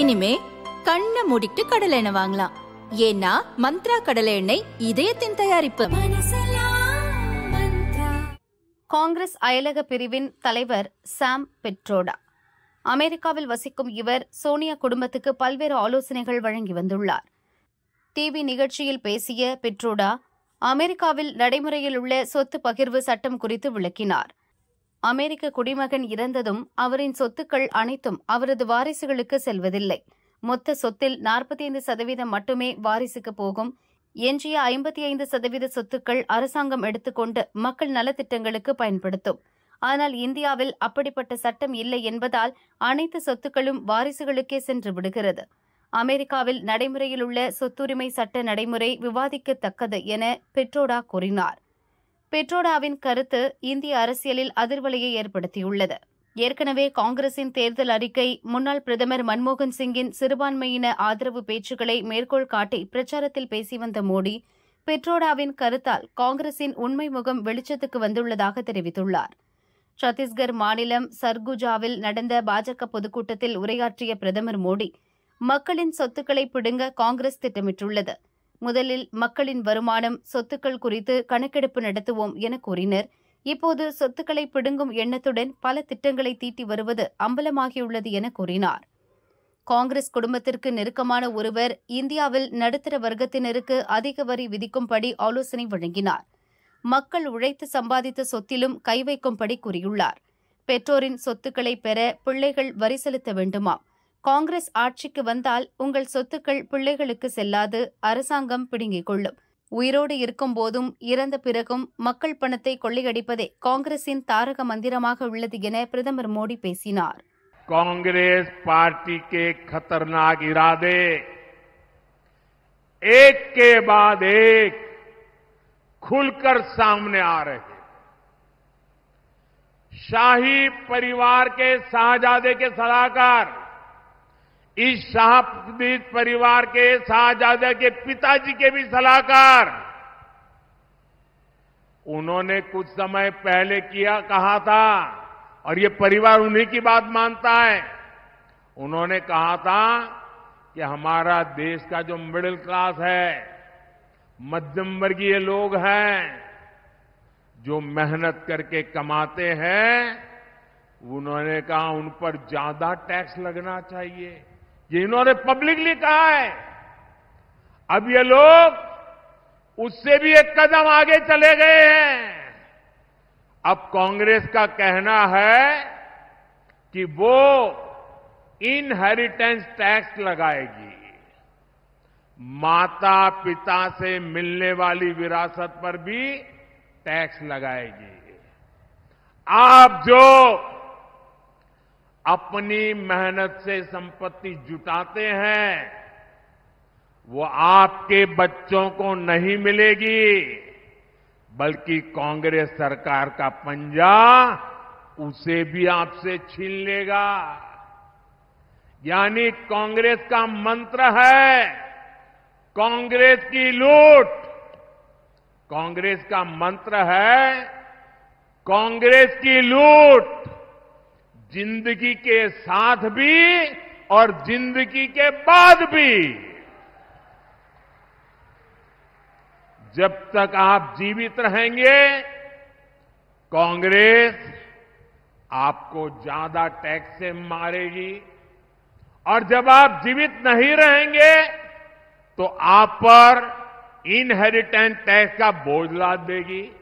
இனிமே கண்ணை மூடிட்டு கடலை எண்ணெய் வாங்கலாம் ஏன்னா மந்த்ரா கடலை எண்ணெய் இதயத்தின் தயாரிப்பு காங்கிரஸ் அயலக பிரிவின் தலைவர் சாம் பெட்ரோடா அமெரிக்காவில் வசிக்கும் இவர் சோனியா குடும்பத்துக்கு பல்வேறு ஆலோசனைகள் வழங்கி வந்துள்ளார் டிவி நிகழ்ச்சியில் பேசிய பெட்ரோடா அமெரிக்காவில் நடைமுறையில் உள்ள சொத்து பகிர்வு சட்டம் குறித்து விளக்கினார் அமெரிக்க குடிமகன் இறந்ததும் அவரின் சொத்துக்கள் அனைத்தும் அவரது வாரிசுகளுக்கு செல்வதில்லை மொத்த சொத்தில் நாற்பத்தி ஐந்து சதவீதம் மட்டுமே வாரிசுக்கு போகும் எஞ்சிய ஐம்பத்தி ஐந்து சதவீத சொத்துக்கள் அரசாங்கம் எடுத்துக்கொண்டு மக்கள் நலத்திட்டங்களுக்கு பயன்படுத்தும் ஆனால் இந்தியாவில் அப்படிப்பட்ட சட்டம் இல்லை என்பதால் அனைத்து சொத்துக்களும் வாரிசுகளுக்கே சென்று விடுகிறது அமெரிக்காவில் நடைமுறையில் உள்ள சொத்துரிமை சட்ட நடைமுறை விவாதிக்கத்தக்கது என பெட்ரோடா கூறினார் பெட்ரோடாவின் கருத்து இந்திய அரசியலில் அதிர்வலையை ஏற்படுத்தியுள்ளது ஏற்கனவே காங்கிரசின் தேர்தல் அறிக்கை முன்னாள் பிரதமர் மன்மோகன் சிங்கின் சிறுபான்மையின ஆதரவு பேச்சுக்களை மேற்கோள் காட்டி பிரச்சாரத்தில் பேசி வந்த மோடி பெட்ரோடாவின் கருத்தால் காங்கிரசின் உண்மை முகம் வெளிச்சத்துக்கு வந்துள்ளதாக தெரிவித்துள்ளார் சத்தீஸ்கர் மாநிலம் சர்குஜாவில் நடந்த பாஜக பொதுக்கூட்டத்தில் உரையாற்றிய பிரதமர் மோடி மக்களின் சொத்துக்களை பிடுங்க காங்கிரஸ் திட்டமிட்டுள்ளது முதலில் மக்களின் வருமானம் சொத்துக்கள் குறித்து கணக்கெடுப்பு நடத்துவோம் என கூறினர் இப்போது சொத்துக்களை பிடுங்கும் எண்ணத்துடன் பல திட்டங்களை தீட்டி வருவது அம்பலமாகியுள்ளது என கூறினார் காங்கிரஸ் குடும்பத்திற்கு நெருக்கமான ஒருவர் இந்தியாவில் நடுத்தர வர்க்கத்தினருக்கு அதிக வரி விதிக்கும்படி ஆலோசனை வழங்கினார் மக்கள் உழைத்து சம்பாதித்த சொத்திலும் கை வைக்கும்படி கூறியுள்ளார் பெற்றோரின் சொத்துக்களை பெற பிள்ளைகள் வரி செலுத்த வேண்டுமாம் காங்கிரஸ் ஆட்சிக்கு வந்தால் உங்கள் சொத்துக்கள் பிள்ளைகளுக்கு செல்லாது அரசாங்கம் பிடுங்கிக் கொள்ளும் உயிரோடு இருக்கும் போதும் இறந்த பிறகும் மக்கள் பணத்தை கொள்ளையடிப்பதே காங்கிரசின் தாரக மந்திரமாக உள்ளது என பிரதமர் மோடி பேசினார் காங்கிரஸ் பார்ட்டி கே खतरनाक इरादे एक के बाद एक खुलकर सामने आ रहे शाही परिवार के शाहजादे के सलाहकार इस शाहपीड़ित परिवार के शाहजादा के पिताजी के भी सलाहकार उन्होंने कुछ समय पहले किया कहा था और ये परिवार उन्हीं की बात मानता है उन्होंने कहा था कि हमारा देश का जो मिडिल क्लास है मध्यम वर्गीय लोग हैं जो मेहनत करके कमाते हैं उन्होंने कहा उन पर ज्यादा टैक्स लगना चाहिए जिन्होंने पब्लिकली कहा है अब ये लोग उससे भी एक कदम आगे चले गए हैं अब कांग्रेस का कहना है कि वो इनहेरिटेंस टैक्स लगाएगी माता पिता से मिलने वाली विरासत पर भी टैक्स लगाएगी आप जो अपनी मेहनत से संपत्ति जुटाते हैं वो आपके बच्चों को नहीं मिलेगी बल्कि कांग्रेस सरकार का पंजा उसे भी आपसे छीन लेगा यानी कांग्रेस का मंत्र है कांग्रेस की लूट कांग्रेस का मंत्र है कांग्रेस की लूट जिंदगी के साथ भी और जिंदगी के बाद भी जब तक आप जीवित रहेंगे कांग्रेस आपको ज्यादा टैक्स से मारेगी और जब आप जीवित नहीं रहेंगे तो आप पर इनहेरिटेंस टैक्स का बोझ लाद देगी